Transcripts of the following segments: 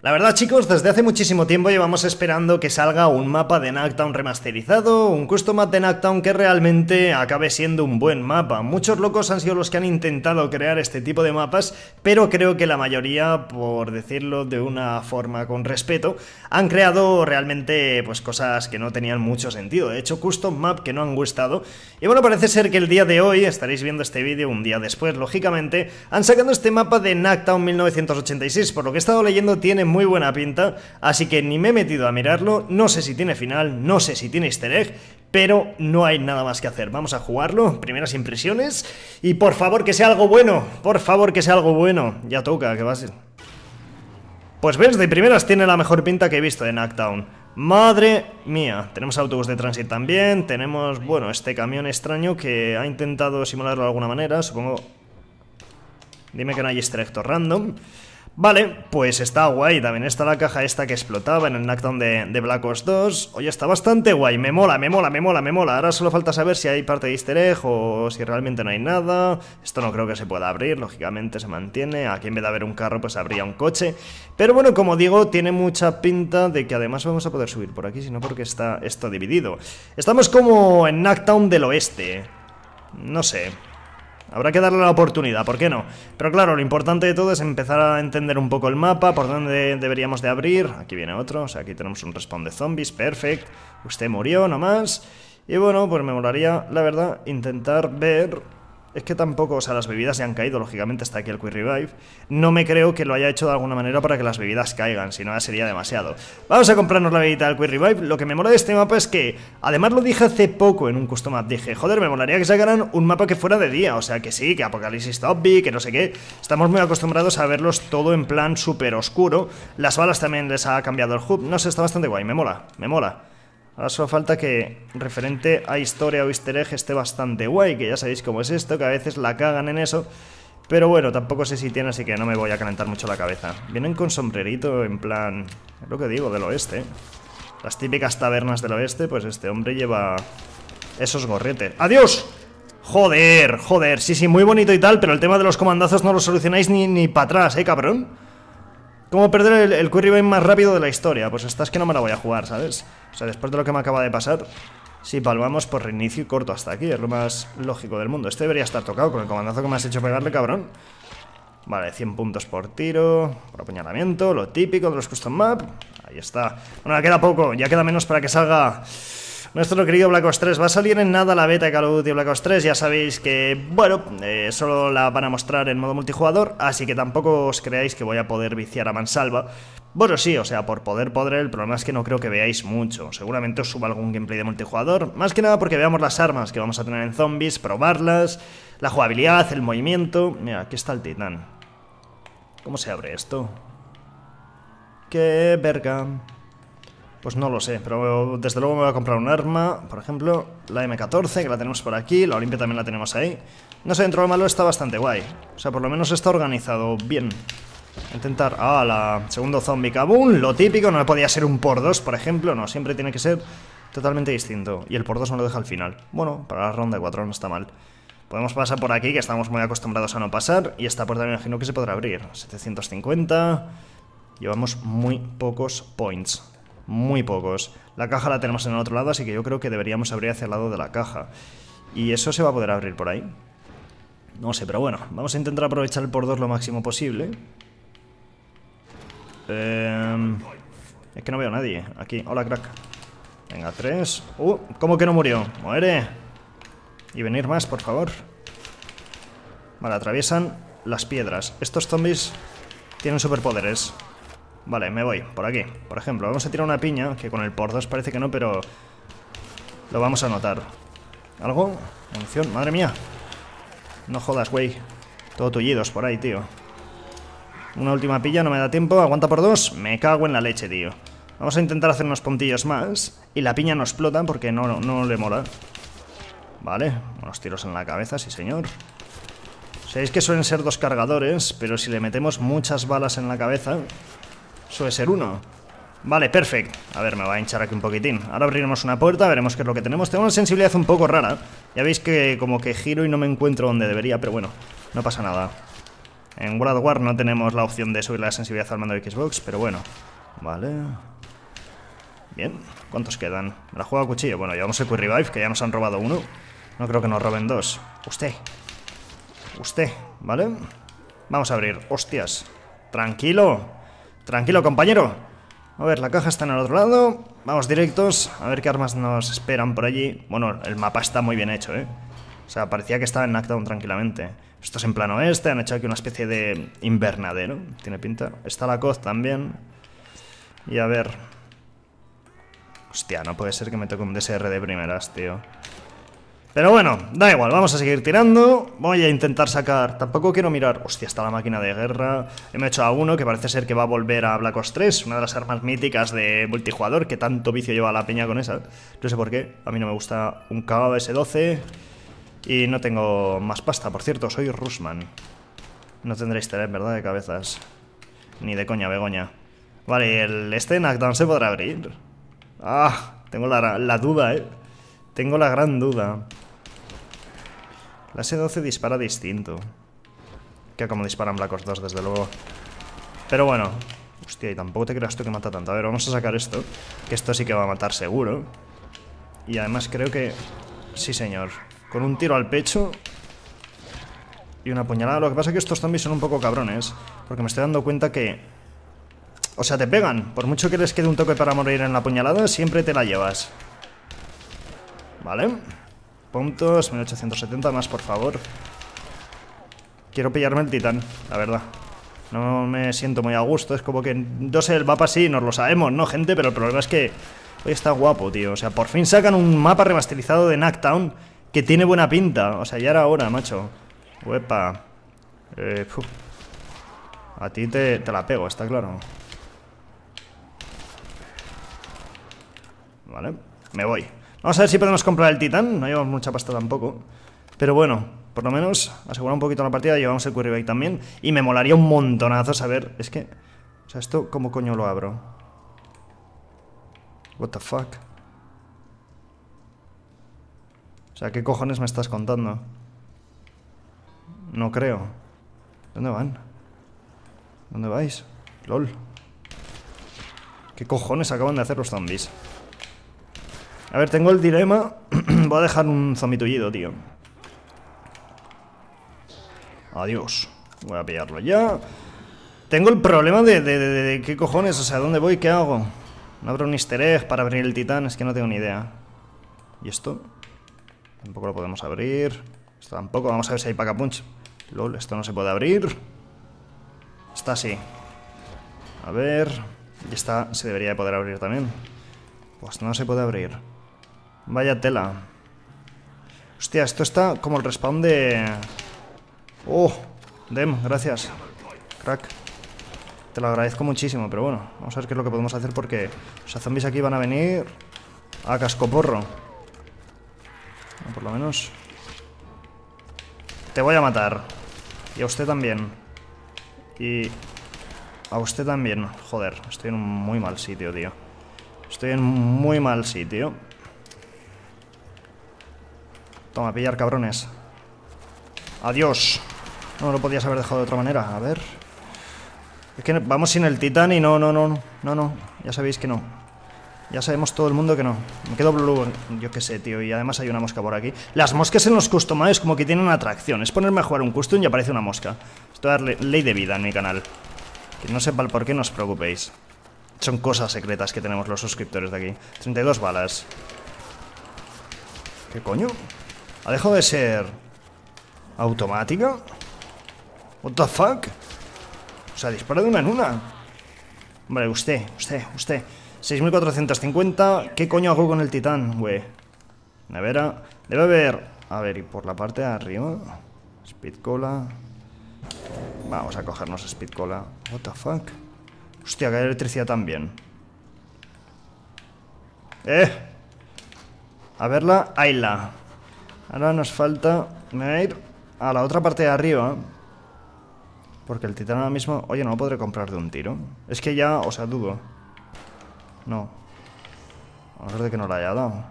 La verdad chicos, desde hace muchísimo tiempo llevamos esperando que salga un mapa de Nactown remasterizado, un custom map de Nactown que realmente acabe siendo un buen mapa. Muchos locos han sido los que han intentado crear este tipo de mapas, pero creo que la mayoría, por decirlo de una forma con respeto, han creado realmente pues cosas que no tenían mucho sentido. De hecho, custom map que no han gustado. Y bueno, parece ser que el día de hoy, estaréis viendo este vídeo un día después, lógicamente, han sacado este mapa de Nactown 1986, por lo que he estado leyendo tiene muy buena pinta, así que ni me he metido a mirarlo, no sé si tiene final, no sé si tiene easter egg, pero no hay nada más que hacer. Vamos a jugarlo, primeras impresiones, y por favor que sea algo bueno, por favor que sea algo bueno, ya toca, que va a ser. Pues ves, de primeras tiene la mejor pinta que he visto en Knockdown. Madre mía, tenemos autobús de tránsito también, tenemos, bueno, este camión extraño que ha intentado simularlo de alguna manera, supongo... Dime que no hay extracto random. Vale, pues está guay, también está la caja esta que explotaba en el Nactown de, Black Ops 2 Oye, está bastante guay, me mola, me mola, me mola, me mola Ahora solo falta saber si hay parte de easter egg o si realmente no hay nada Esto no creo que se pueda abrir, lógicamente se mantiene Aquí en vez de haber un carro pues habría un coche Pero bueno, como digo, tiene mucha pinta de que además vamos a poder subir por aquí Sino porque está esto dividido Estamos como en Nactown del Oeste No sé, Habrá que darle la oportunidad, ¿por qué no? Pero claro, lo importante de todo es empezar a entender un poco el mapa, por dónde deberíamos de abrir. Aquí viene otro, o sea, aquí tenemos un respawn de zombies, perfect. Usted murió nomás. Y bueno, pues me molaría, la verdad, intentar ver es que tampoco, o sea, las bebidas ya han caído, lógicamente hasta aquí el Quick Revive. No me creo que lo haya hecho de alguna manera para que las bebidas caigan, si no ya sería demasiado. Vamos a comprarnos la bebida del Quick Revive. Lo que me mola de este mapa es que, además lo dije hace poco en un custom map, dije, joder, me molaría que sacaran un mapa que fuera de día, o sea, que sí, que Apocalipsis Zombie, que no sé qué. Estamos muy acostumbrados a verlos todo en plan súper oscuro. Las balas también les ha cambiado el hub, no sé, está bastante guay, me mola, me mola. Ahora falta que referente a historia o easter egg esté bastante guay, que ya sabéis cómo es esto, que a veces la cagan en eso. Pero bueno, tampoco sé si tiene, así que no me voy a calentar mucho la cabeza. Vienen con sombrerito en plan, es lo que digo, del oeste. Las típicas tabernas del oeste, pues este hombre lleva esos gorretes. ¡Adiós! Joder, joder, sí, sí, muy bonito y tal, pero el tema de los comandazos no lo solucionáis ni, ni para atrás, ¿eh, cabrón? ¿Cómo perder el, el más rápido de la historia? Pues esta es que no me la voy a jugar, ¿sabes? O sea, después de lo que me acaba de pasar, si palmamos por reinicio y corto hasta aquí, es lo más lógico del mundo. Este debería estar tocado con el comandazo que me has hecho pegarle, cabrón. Vale, 100 puntos por tiro, por apuñalamiento, lo típico de los custom map. Ahí está. Bueno, queda poco, ya queda menos para que salga... Nuestro querido Black Ops 3 va a salir en nada la beta de Call of Black Ops 3. Ya sabéis que, bueno, eh, solo la van a mostrar en modo multijugador, así que tampoco os creáis que voy a poder viciar a mansalva. Bueno, sí, o sea, por poder poder el problema es que no creo que veáis mucho. Seguramente os suba algún gameplay de multijugador, más que nada porque veamos las armas que vamos a tener en zombies, probarlas, la jugabilidad, el movimiento. Mira, aquí está el titán. ¿Cómo se abre esto? ¡Qué verga! Pues no lo sé, pero desde luego me voy a comprar un arma, por ejemplo, la M14, que la tenemos por aquí, la Olimpia también la tenemos ahí. No sé, dentro del malo está bastante guay. O sea, por lo menos está organizado bien. Intentar... Ah, la segundo zombie Kabum, lo típico, no podía ser un por dos, por ejemplo, no, siempre tiene que ser totalmente distinto. Y el por dos no lo deja al final. Bueno, para la ronda 4 no está mal. Podemos pasar por aquí, que estamos muy acostumbrados a no pasar, y esta puerta me imagino que se podrá abrir. 750... Llevamos muy pocos points muy pocos. La caja la tenemos en el otro lado, así que yo creo que deberíamos abrir hacia el lado de la caja. Y eso se va a poder abrir por ahí. No sé, pero bueno, vamos a intentar aprovechar el por dos lo máximo posible. Em, es que no veo a nadie. Aquí, hola crack. Venga, tres. ¡Uh! ¿Cómo que no murió? ¡Muere! Y venir más, por favor. Vale, atraviesan las piedras. Estos zombies tienen superpoderes. Vale, me voy, por aquí Por ejemplo, vamos a tirar una piña Que con el por dos parece que no, pero Lo vamos a notar ¿Algo? Munición, madre mía No jodas, güey Todo tullidos por ahí, tío Una última pilla, no me da tiempo Aguanta por dos, me cago en la leche, tío Vamos a intentar hacer unos puntillos más Y la piña no explota porque no, no, no le mola Vale, unos tiros en la cabeza, sí señor Sabéis que suelen ser dos cargadores Pero si le metemos muchas balas en la cabeza Suele ser uno Vale, perfecto A ver, me va a hinchar aquí un poquitín Ahora abriremos una puerta, veremos qué es lo que tenemos Tengo una sensibilidad un poco rara Ya veis que como que giro y no me encuentro donde debería Pero bueno, no pasa nada En World War no tenemos la opción de subir la sensibilidad al mando de Xbox Pero bueno, vale Bien, ¿cuántos quedan? la juego a cuchillo Bueno, llevamos el Quick Revive, que ya nos han robado uno No creo que nos roben dos Usted Usted, ¿vale? Vamos a abrir, hostias Tranquilo Tranquilo, compañero. A ver, la caja está en el otro lado. Vamos directos. A ver qué armas nos esperan por allí. Bueno, el mapa está muy bien hecho, ¿eh? O sea, parecía que estaba en Knockdown tranquilamente. Esto es en plano este. Han hecho aquí una especie de invernadero. Tiene pinta. Está la coz también. Y a ver... Hostia, no puede ser que me toque un DSR de primeras, tío. Pero bueno, da igual, vamos a seguir tirando. Voy a intentar sacar... Tampoco quiero mirar... Hostia, está la máquina de guerra. Me he hecho a uno que parece ser que va a volver a Black Ops 3, una de las armas míticas de multijugador, que tanto vicio lleva la peña con esa. No sé por qué, a mí no me gusta un s 12 y no tengo más pasta. Por cierto, soy Rusman. No tendréis tener ¿verdad? De cabezas. Ni de coña, Begoña. Vale, el este Acton se podrá abrir. Ah, tengo la, la duda, ¿eh? Tengo la gran duda. La S-12 dispara distinto. Que como disparan Black Ops 2, desde luego. Pero bueno. Hostia, y tampoco te creas tú que mata tanto. A ver, vamos a sacar esto. Que esto sí que va a matar seguro. Y además creo que... Sí, señor. Con un tiro al pecho y una puñalada. Lo que pasa es que estos zombies son un poco cabrones. Porque me estoy dando cuenta que... O sea, te pegan. Por mucho que les quede un toque para morir en la puñalada, siempre te la llevas. Vale. Puntos, 1870 más, por favor. Quiero pillarme el titán, la verdad. No me siento muy a gusto, es como que... No sé, el mapa sí, nos lo sabemos, ¿no, gente? Pero el problema es que... Hoy está guapo, tío. O sea, por fin sacan un mapa remasterizado de Naktown que tiene buena pinta. O sea, ya era hora, macho. Huepa. Eh, a ti te la pego, está claro. Vale, me voy. Vamos a ver si podemos comprar el titán. No llevamos mucha pasta tampoco. Pero bueno, por lo menos asegurar un poquito la partida. Llevamos el curry también. Y me molaría un montonazo saber. Es que. O sea, esto, ¿cómo coño lo abro? What the fuck? O sea, ¿qué cojones me estás contando? No creo. ¿Dónde van? ¿Dónde vais? LOL. ¿Qué cojones acaban de hacer los zombies? A ver, tengo el dilema. Voy a dejar un zomitullido, tío. Adiós. Voy a pillarlo ya. Tengo el problema de, qué cojones, o sea, ¿dónde voy? ¿Qué hago? No abro un easter egg para abrir el titán, es que no tengo ni idea. ¿Y esto? Tampoco lo podemos abrir. Esto tampoco, vamos a ver si hay pacapunch. LOL, esto no se puede abrir. Está así. A ver. Y esta se debería de poder abrir también. Pues no se puede abrir. Vaya tela. Hostia, esto está como el respawn de... Oh, Dem, gracias. Crack. Te lo agradezco muchísimo, pero bueno. Vamos a ver qué es lo que podemos hacer porque... O sea, zombies aquí van a venir... A cascoporro. por lo menos... Te voy a matar. Y a usted también. Y... A usted también. Joder, estoy en un muy mal sitio, tío. Estoy en muy mal sitio. Toma, pillar cabrones Adiós No lo podías haber dejado de otra manera, a ver Es que vamos sin el titán y no, no, no No, no, ya sabéis que no ya sabemos todo el mundo que no. Me quedo blue, yo qué sé, tío. Y además hay una mosca por aquí. Las moscas en los es como que tienen una atracción. Es ponerme a jugar un custom y aparece una mosca. Esto es ley de vida en mi canal. Que no sepa el por qué, no os preocupéis. Son cosas secretas que tenemos los suscriptores de aquí. 32 balas. ¿Qué coño? ¿Ha de ser automática? What the fuck? O sea, dispara de una en una. Hombre, usted, usted, usted. 6450. ¿Qué coño hago con el titán, güey? Nevera. Debe haber... A ver, y por la parte de arriba. Speed cola. Vamos a cogernos speed cola. What the fuck? Hostia, que hay electricidad también. ¡Eh! A verla, ahí la. Ahora nos falta... a ir a la otra parte de arriba. Porque el titán ahora mismo... Oye, no lo podré comprar de un tiro. Es que ya, o sea, dudo. No. a ver de que no lo haya dado.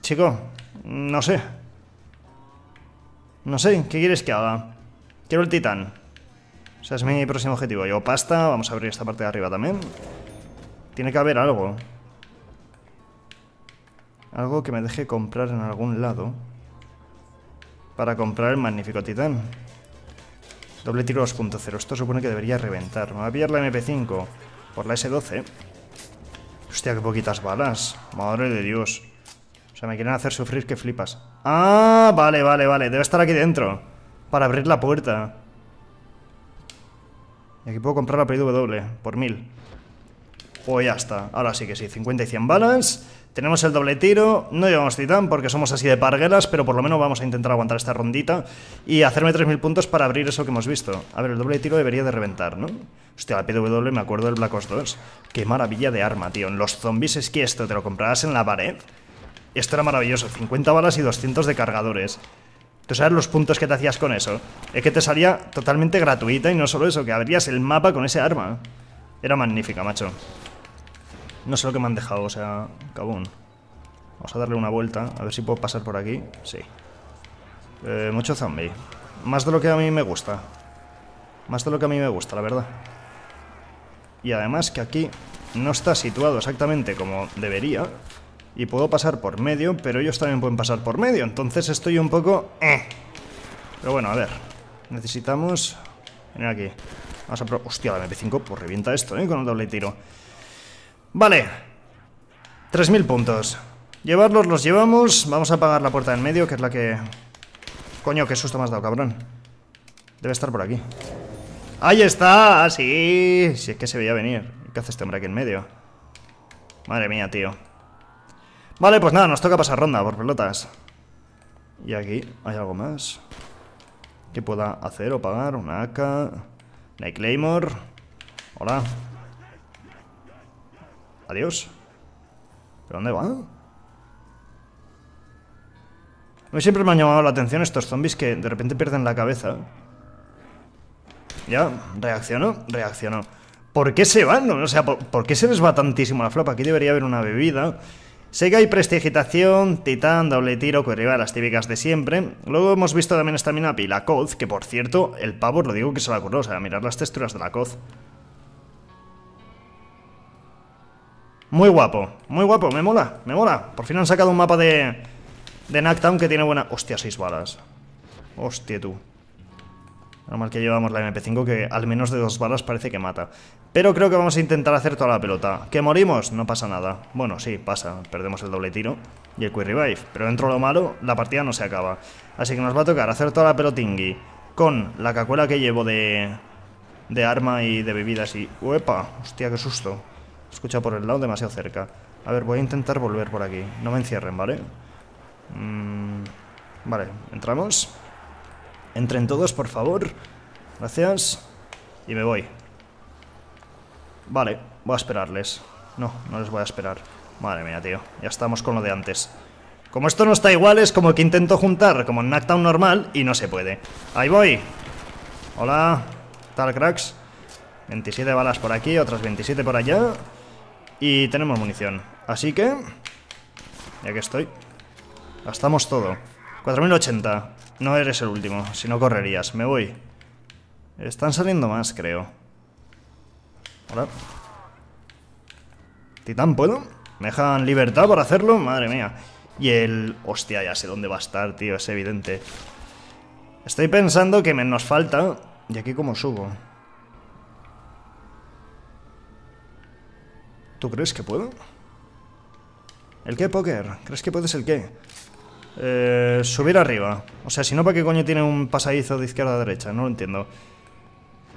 Chico, no sé. No sé, ¿qué quieres que haga? Quiero el titán. O sea, es mi próximo objetivo. Yo pasta, vamos a abrir esta parte de arriba también. Tiene que haber algo. Algo que me deje comprar en algún lado. Para comprar el magnífico titán. Doble tiro 2.0. Esto supone que debería reventar. Me voy a pillar la MP5 por la S12. Hostia, qué poquitas balas. Madre de Dios. O sea, me quieren hacer sufrir que flipas. Ah, vale, vale, vale. Debe estar aquí dentro. Para abrir la puerta. Y aquí puedo comprar la PW por mil. Pues ya está, ahora sí que sí, 50 y 100 balas. Tenemos el doble tiro, no llevamos titán porque somos así de parguelas, pero por lo menos vamos a intentar aguantar esta rondita y hacerme 3.000 puntos para abrir eso que hemos visto. A ver, el doble tiro debería de reventar, ¿no? Hostia, la PW me acuerdo del Black Ops 2. Qué maravilla de arma, tío. En los zombies es que esto te lo comprarás en la pared. Esto era maravilloso, 50 balas y 200 de cargadores. ¿Tú sabes los puntos que te hacías con eso? Es que te salía totalmente gratuita y no solo eso, que abrías el mapa con ese arma. Era magnífica, macho. No sé lo que me han dejado, o sea, cabón. Vamos a darle una vuelta, a ver si puedo pasar por aquí. Sí. Eh, mucho zombie. Más de lo que a mí me gusta. Más de lo que a mí me gusta, la verdad. Y además que aquí no está situado exactamente como debería. Y puedo pasar por medio, pero ellos también pueden pasar por medio. Entonces estoy un poco... Eh. Pero bueno, a ver. Necesitamos... Venir aquí. Vamos a... Hostia, la MP5, pues revienta esto, ¿eh? Con un doble tiro. Vale. 3.000 puntos. Llevarlos los llevamos. Vamos a apagar la puerta en medio, que es la que... Coño, qué susto me has dado, cabrón. Debe estar por aquí. ¡Ahí está! Ah, ¡Sí! Si es que se veía venir. ¿Qué hace este hombre aquí en medio? Madre mía, tío. Vale, pues nada, nos toca pasar ronda por pelotas. Y aquí hay algo más. Que pueda hacer o pagar? Una AK. Una Claymore. Hola. Adiós. ¿Pero dónde van? A mí siempre me han llamado la atención estos zombies que de repente pierden la cabeza. Ya, reaccionó, reaccionó. ¿Por qué se van? O sea, ¿por, qué se les va tantísimo la flopa? Aquí debería haber una bebida. Sé que hay prestigitación, titán, doble tiro, de las típicas de siempre. Luego hemos visto también esta mina y la coz, que por cierto, el pavo lo digo que se la curó, o sea, mirar las texturas de la coz. Muy guapo, muy guapo, me mola, me mola. Por fin han sacado un mapa de, de Nacktown que tiene buena... Hostia, seis balas. Hostia, tú. Normal que llevamos la MP5 que al menos de dos balas parece que mata. Pero creo que vamos a intentar hacer toda la pelota. ¿Que morimos? No pasa nada. Bueno, sí, pasa. Perdemos el doble tiro y el quick revive. Pero dentro de lo malo, la partida no se acaba. Así que nos va a tocar hacer toda la pelotingui con la cacuela que llevo de, de arma y de bebidas y... ¡Uepa! Hostia, qué susto. Escucha por el lado demasiado cerca. A ver, voy a intentar volver por aquí. No me encierren, ¿vale? Mm, vale, entramos. Entren todos, por favor. Gracias. Y me voy. Vale, voy a esperarles. No, no les voy a esperar. Madre mía, tío. Ya estamos con lo de antes. Como esto no está igual, es como que intento juntar como en Knockdown normal y no se puede. Ahí voy. Hola. Tal, cracks. 27 balas por aquí, otras 27 por allá. Y tenemos munición. Así que... Ya que estoy. Gastamos todo. 4080. No eres el último, si no correrías. Me voy. Están saliendo más, creo. Hola. Titán, ¿puedo? ¿Me dejan libertad para hacerlo? Madre mía. Y el... Hostia, ya sé dónde va a estar, tío, es evidente. Estoy pensando que menos falta... ¿Y aquí cómo subo? ¿Tú crees que puedo? ¿El qué, Poker? ¿Crees que puedes el qué? Eh, subir arriba. O sea, si no, ¿para qué coño tiene un pasadizo de izquierda a derecha? No lo entiendo.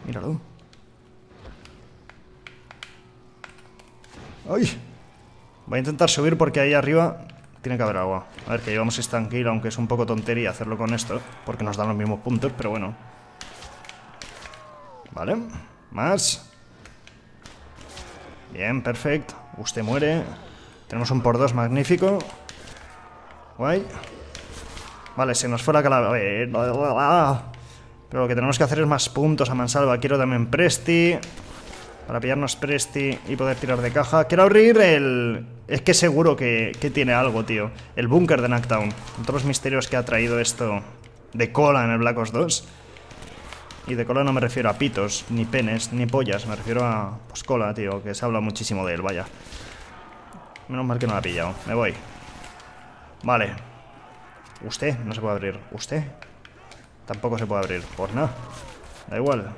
Míralo. ¡Ay! Voy a intentar subir porque ahí arriba tiene que haber agua. A ver, que llevamos estanquil, aunque es un poco tontería hacerlo con esto, porque nos dan los mismos puntos, pero bueno. Vale. Más. Bien, perfecto. Usted muere. Tenemos un por dos magnífico. Guay. Vale, se nos fuera la calavera. Pero lo que tenemos que hacer es más puntos a mansalva. Quiero también Presti. Para pillarnos Presti y poder tirar de caja. Quiero abrir el... Es que seguro que, tiene algo, tío. El búnker de Knockdown. los misterios que ha traído esto de cola en el Black Ops 2. Y de cola no me refiero a pitos, ni penes, ni pollas, me refiero a pues, cola, tío, que se habla muchísimo de él, vaya. Menos mal que no la ha pillado, me voy. Vale. Usted, no se puede abrir. Usted. Tampoco se puede abrir, por pues nada. Da igual.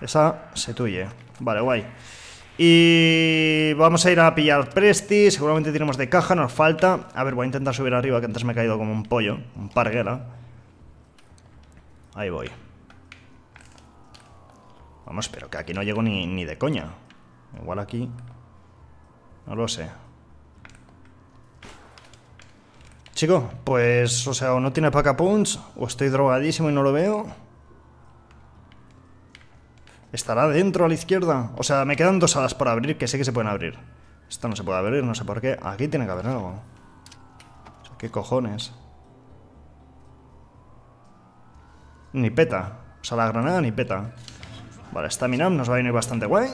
Esa se tuye. Vale, guay. Y vamos a ir a pillar Presti. Seguramente tenemos de caja, nos falta. A ver, voy a intentar subir arriba, que antes me he caído como un pollo, un parguela. Ahí voy. Vamos, pero que aquí no llego ni, de coña. Igual aquí... No lo sé. Chico, pues, o sea, o no tiene pack punch, o estoy drogadísimo y no lo veo. Estará dentro a la izquierda. O sea, me quedan dos alas por abrir, que sé que se pueden abrir. Esto no se puede abrir, no sé por qué. Aquí tiene que haber algo. ¿Qué cojones? Ni peta. O sea, la granada ni peta. Vale, stamina nos va a venir bastante guay.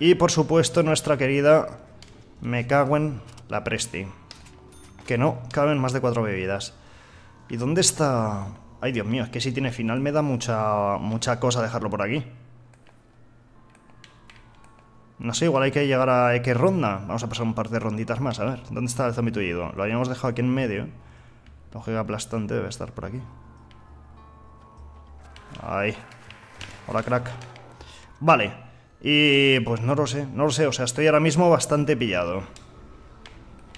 Y por supuesto nuestra querida... Me cago en la Presti. Que no caben más de cuatro bebidas. ¿Y dónde está...? Ay, Dios mío, es que si tiene final me da mucha, mucha cosa dejarlo por aquí. No sé, igual hay que llegar a qué ronda. Vamos a pasar un par de ronditas más. A ver, ¿dónde está el zombie Lo habíamos dejado aquí en medio. Lógica aplastante debe estar por aquí. Ahí. Hola, crack. Vale. Y pues no lo sé, no lo sé. O sea, estoy ahora mismo bastante pillado.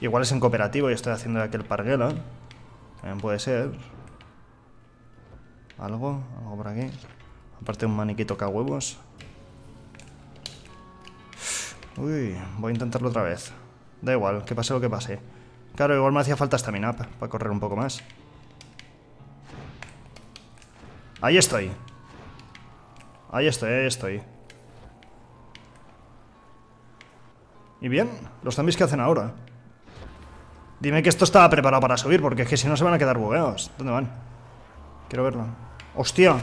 Igual es en cooperativo y estoy haciendo aquel parguela. También puede ser. Algo, algo por aquí. Aparte un maniquí toca huevos. Uy, voy a intentarlo otra vez. Da igual, que pase lo que pase. Claro, igual me hacía falta esta mina para correr un poco más. Ahí estoy Ahí estoy, ahí estoy Y bien, los zombies que hacen ahora Dime que esto está preparado para subir Porque es que si no se van a quedar bugueados ¿Dónde van? Quiero verlo ¡Hostia!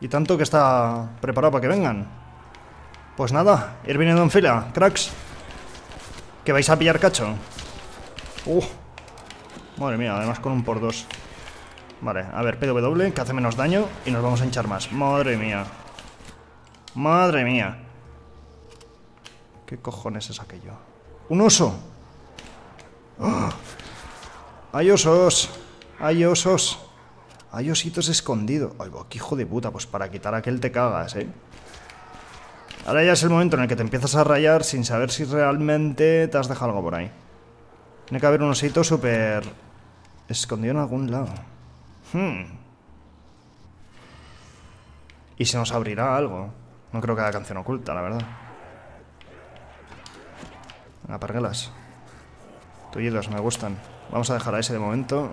Y tanto que está preparado para que vengan Pues nada, ir viniendo en fila, cracks Que vais a pillar cacho Uh, madre mía, además con un por dos Vale, a ver, PW, que hace menos daño y nos vamos a hinchar más. Madre mía. Madre mía. ¿Qué cojones es aquello? ¡Un oso! ¡Ah! ¡Hay osos! ¡Hay osos! Hay ositos escondidos. Ay, qué hijo de puta, pues para quitar aquel te cagas, ¿eh? Ahora ya es el momento en el que te empiezas a rayar sin saber si realmente te has dejado algo por ahí. Tiene que haber un osito súper... escondido en algún lado. Hmm. Y se nos abrirá algo. No creo que haya canción oculta, la verdad. Aparguelas. Tullidos, me gustan. Vamos a dejar a ese de momento.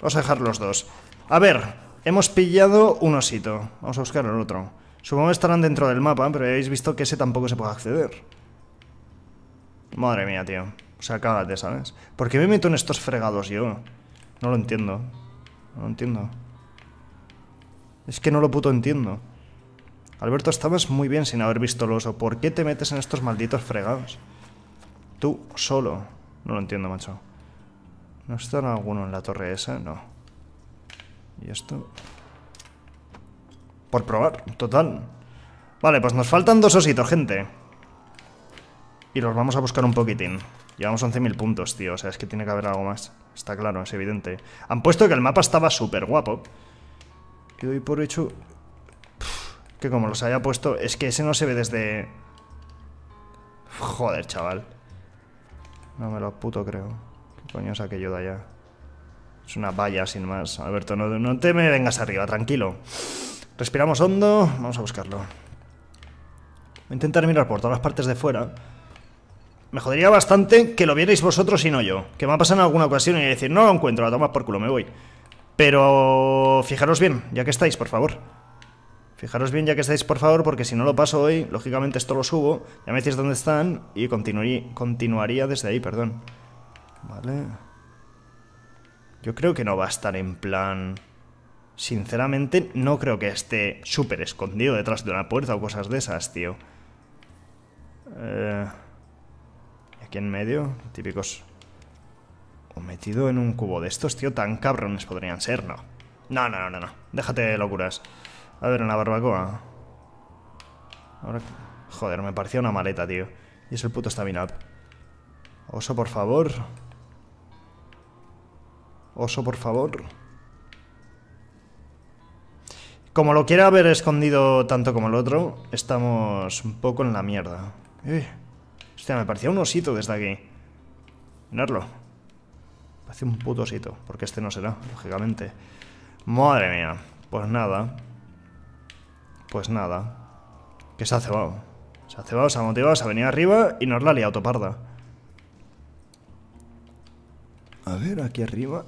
Vamos a dejar los dos. A ver, hemos pillado un osito. Vamos a buscar el otro. Supongo que estarán dentro del mapa, pero habéis visto que ese tampoco se puede acceder. Madre mía, tío. O sea, cágate, ¿sabes? ¿Por qué me meto en estos fregados yo? No lo entiendo. No entiendo. Es que no lo puto entiendo. Alberto, estabas muy bien sin haber visto el oso. ¿Por qué te metes en estos malditos fregados? Tú solo. No lo entiendo, macho. ¿No están alguno en la torre esa? No. ¿Y esto? Por probar, total. Vale, pues nos faltan dos ositos, gente. Y los vamos a buscar un poquitín. Llevamos 11.000 puntos, tío. O sea, es que tiene que haber algo más. Está claro, es evidente. Han puesto que el mapa estaba súper guapo. Y doy por hecho... que como los haya puesto... Es que ese no se ve desde... Joder, chaval. No me lo puto creo. ¿Qué coño es aquello de allá? Es una valla, sin más. Alberto, no, no te me vengas arriba, tranquilo. Respiramos hondo. Vamos a buscarlo. Voy a intentar mirar por todas las partes de fuera me jodería bastante que lo vierais vosotros y no yo. Que me a pasar en alguna ocasión y decir, no lo encuentro, la toma por culo, me voy. Pero fijaros bien, ya que estáis, por favor. Fijaros bien ya que estáis, por favor, porque si no lo paso hoy, lógicamente esto lo subo, ya me decís dónde están y continuaría, continuaría desde ahí, perdón. Vale. Yo creo que no va a estar en plan... Sinceramente, no creo que esté súper escondido detrás de una puerta o cosas de esas, tío. Eh... Aquí en medio, típicos... O metido en un cubo de estos, tío, tan cabrones podrían ser, ¿no? No, no, no, no, déjate de locuras. A ver, en la barbacoa. Ahora... Joder, me parecía una maleta, tío. Y es el puto stamina Oso, por favor. Oso, por favor. Como lo quiera haber escondido tanto como el otro, estamos un poco en la mierda. Eh. Hostia, me parecía un osito desde aquí. Mirarlo. Parece un puto osito, porque este no será, lógicamente. Madre mía. Pues nada. Pues nada. Que se ha cebado. Se ha cebado, se ha motivado, se ha arriba y nos la ha liado toparda. A ver, aquí arriba.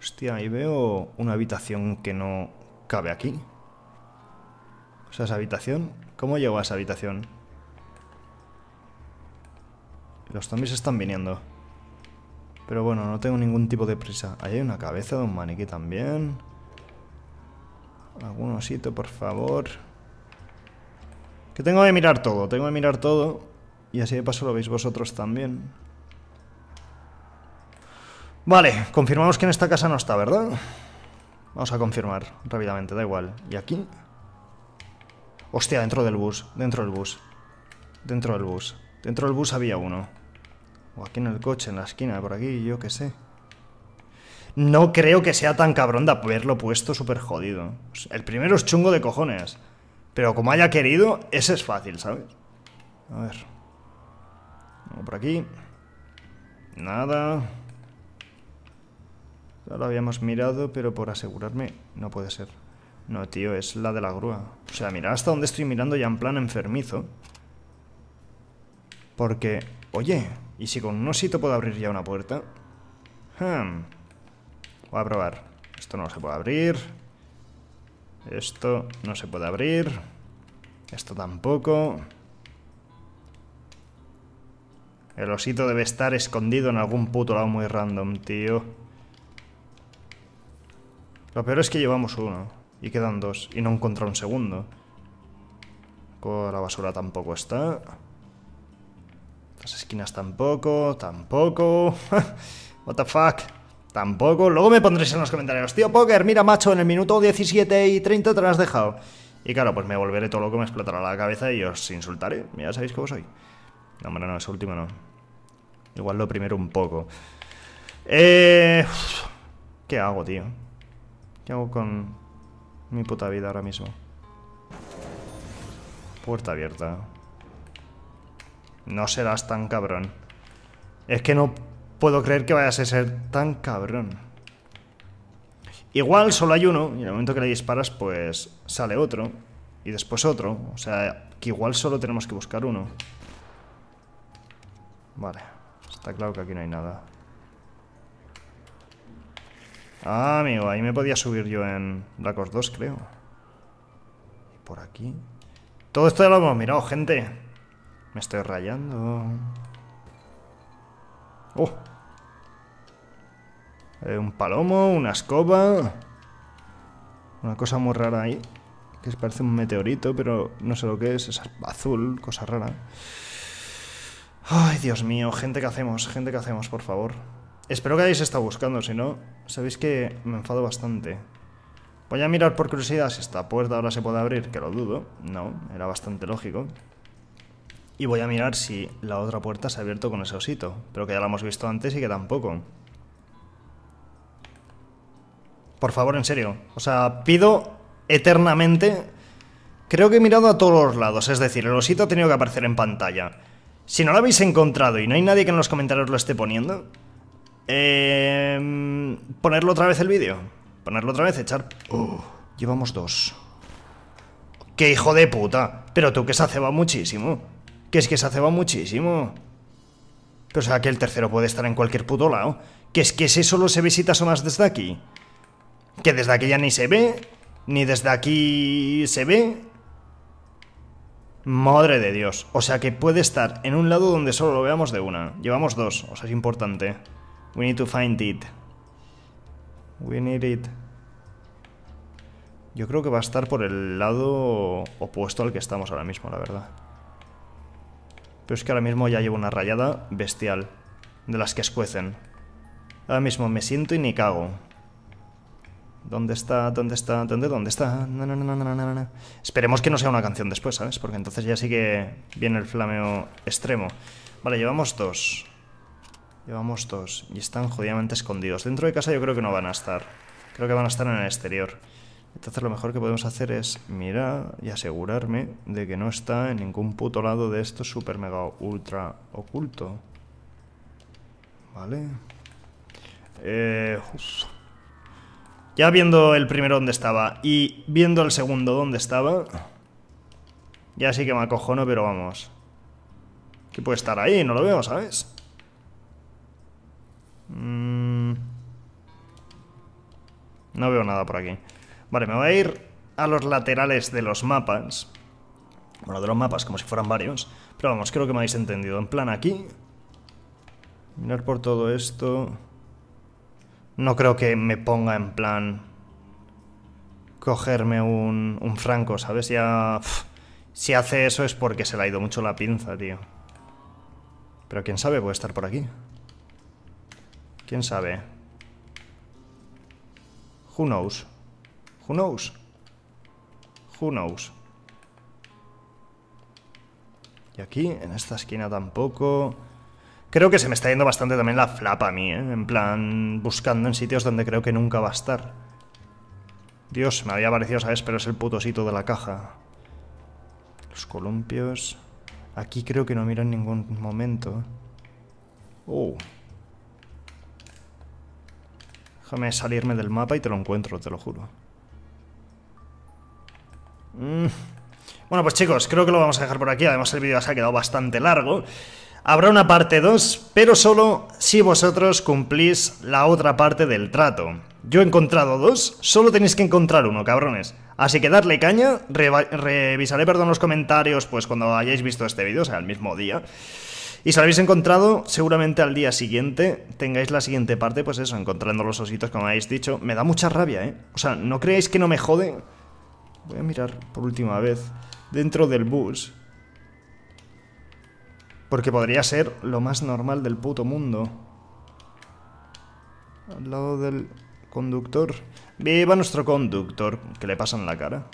Hostia, ahí veo una habitación que no cabe aquí. O sea, esa habitación. ¿Cómo llego a esa habitación? Los zombies están viniendo. Pero bueno, no tengo ningún tipo de prisa. Ahí hay una cabeza de un maniquí también. Algún osito, por favor. Que tengo que mirar todo, tengo que mirar todo. Y así de paso lo veis vosotros también. Vale, confirmamos que en esta casa no está, ¿verdad? Vamos a confirmar rápidamente, da igual. ¿Y aquí? Hostia, dentro del bus, dentro del bus. Dentro del bus. Dentro del bus había uno. O aquí en el coche, en la esquina, por aquí, yo qué sé. No creo que sea tan cabrón de haberlo puesto súper jodido. El primero es chungo de cojones. Pero como haya querido, ese es fácil, ¿sabes? A ver. por aquí. Nada. Ya lo habíamos mirado, pero por asegurarme no puede ser. No, tío, es la de la grúa. O sea, mira hasta dónde estoy mirando ya en plan enfermizo. Porque, oye, ¿y si con un osito puedo abrir ya una puerta? Hmm. Voy a probar. Esto no se puede abrir. Esto no se puede abrir. Esto tampoco. El osito debe estar escondido en algún puto lado muy random, tío. Lo peor es que llevamos uno. Y quedan dos. Y no encuentro un segundo. Con la basura tampoco está. Las pues esquinas tampoco, tampoco. What the fuck. Tampoco. Luego me pondréis en los comentarios. Tío Poker, mira macho, en el minuto 17 y 30 te lo has dejado. Y claro, pues me volveré todo loco, me explotará la cabeza y os insultaré. Ya sabéis cómo soy. No, hombre, no, es último no. Igual lo primero un poco. Eh... ¿Qué hago, tío? ¿Qué hago con mi puta vida ahora mismo? Puerta abierta. No serás tan cabrón. Es que no puedo creer que vayas a ser tan cabrón. Igual solo hay uno, y en el momento que le disparas, pues sale otro, y después otro. O sea, que igual solo tenemos que buscar uno. Vale, está claro que aquí no hay nada. Ah, amigo, ahí me podía subir yo en Black Ops 2, creo. Y por aquí. Todo esto ya lo hemos mirado, gente. Me estoy rayando. ¡Oh! Eh, un palomo, una escoba. Una cosa muy rara ahí. Que parece un meteorito, pero no sé lo que es. Es azul, cosa rara. Ay, Dios mío, gente que hacemos, gente que hacemos, por favor. Espero que hayáis estado buscando, si no, sabéis que me enfado bastante. Voy a mirar por curiosidad si esta puerta ahora se puede abrir, que lo dudo. No, era bastante lógico. Y voy a mirar si la otra puerta se ha abierto con ese osito, pero que ya lo hemos visto antes y que tampoco. Por favor, en serio. O sea, pido eternamente... Creo que he mirado a todos los lados, es decir, el osito ha tenido que aparecer en pantalla. Si no lo habéis encontrado y no hay nadie que en los comentarios lo esté poniendo, eh, ponerlo otra vez el vídeo. Ponerlo otra vez, echar... Oh, llevamos dos. ¡Qué hijo de puta! Pero tú que se hace va muchísimo. Que es que se hace va muchísimo. Pero, o sea, que el tercero puede estar en cualquier puto lado. Que es que ese solo se visita más desde aquí. Que desde aquí ya ni se ve. Ni desde aquí se ve. Madre de Dios. O sea que puede estar en un lado donde solo lo veamos de una. Llevamos dos. O sea, es importante. We need to find it. We need it. Yo creo que va a estar por el lado opuesto al que estamos ahora mismo, la verdad. Pero es que ahora mismo ya llevo una rayada bestial. De las que escuecen. Ahora mismo me siento y ni cago. ¿Dónde está? ¿Dónde está? ¿Dónde? ¿Dónde está? No, Esperemos que no sea una canción después, ¿sabes? Porque entonces ya sí que viene el flameo extremo. Vale, llevamos dos. Llevamos dos. Y están jodidamente escondidos. Dentro de casa yo creo que no van a estar. Creo que van a estar en el exterior. Entonces lo mejor que podemos hacer es mirar y asegurarme de que no está en ningún puto lado de esto super mega ultra oculto. Vale. Eh, ya viendo el primero donde estaba y viendo el segundo donde estaba, ya sí que me acojono, pero vamos. Que puede estar ahí, no lo veo, ¿sabes? Mm. No veo nada por aquí. Vale, me voy a ir a los laterales de los mapas. Bueno, de los mapas, como si fueran varios. Pero vamos, creo que me habéis entendido. En plan, aquí... Mirar por todo esto... No creo que me ponga en plan... Cogerme un, franco, ¿sabes? Ya... si hace eso es porque se le ha ido mucho la pinza, tío. Pero quién sabe, puede estar por aquí. ¿Quién sabe? Who knows? Who knows? Who knows? Y aquí, en esta esquina tampoco... Creo que se me está yendo bastante también la flapa a mí, ¿eh? En plan, buscando en sitios donde creo que nunca va a estar. Dios, me había parecido, ¿sabes? Pero es el putosito de la caja. Los columpios... Aquí creo que no miro en ningún momento. Oh. Déjame salirme del mapa y te lo encuentro, te lo juro. Mm. Bueno, pues chicos, creo que lo vamos a dejar por aquí. Además, el vídeo se ha quedado bastante largo. Habrá una parte 2, pero solo si vosotros cumplís la otra parte del trato. Yo he encontrado dos, solo tenéis que encontrar uno, cabrones. Así que darle caña, revisaré perdón los comentarios pues cuando hayáis visto este vídeo, o sea, el mismo día. Y si lo habéis encontrado, seguramente al día siguiente tengáis la siguiente parte, pues eso, encontrando los ositos, como habéis dicho. Me da mucha rabia, ¿eh? O sea, ¿no creéis que no me jode? Voy a mirar por última vez dentro del bus. Porque podría ser lo más normal del puto mundo. Al lado del conductor. Viva nuestro conductor, que le pasan la cara.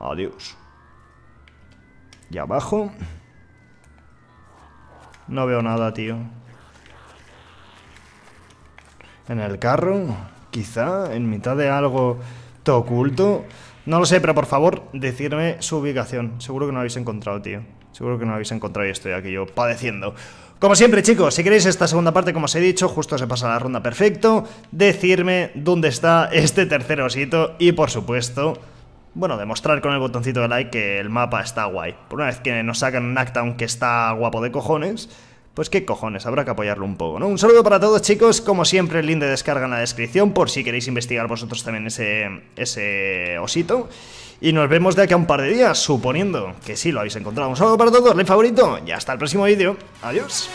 Adiós. Y abajo... No veo nada, tío. En el carro, quizá, en mitad de algo oculto. No lo sé, pero por favor, decirme su ubicación. Seguro que no lo habéis encontrado, tío. Seguro que no lo habéis encontrado y estoy aquí yo padeciendo. Como siempre, chicos, si queréis esta segunda parte, como os he dicho, justo se pasa la ronda perfecto. Decirme dónde está este tercer osito y, por supuesto, bueno, demostrar con el botoncito de like que el mapa está guay. Por una vez que nos sacan un acta, aunque está guapo de cojones pues qué cojones, habrá que apoyarlo un poco, ¿no? Un saludo para todos chicos, como siempre el link de descarga en la descripción por si queréis investigar vosotros también ese, ese osito. Y nos vemos de aquí a un par de días, suponiendo que sí lo habéis encontrado. Un saludo para todos, like favorito y hasta el próximo vídeo. Adiós.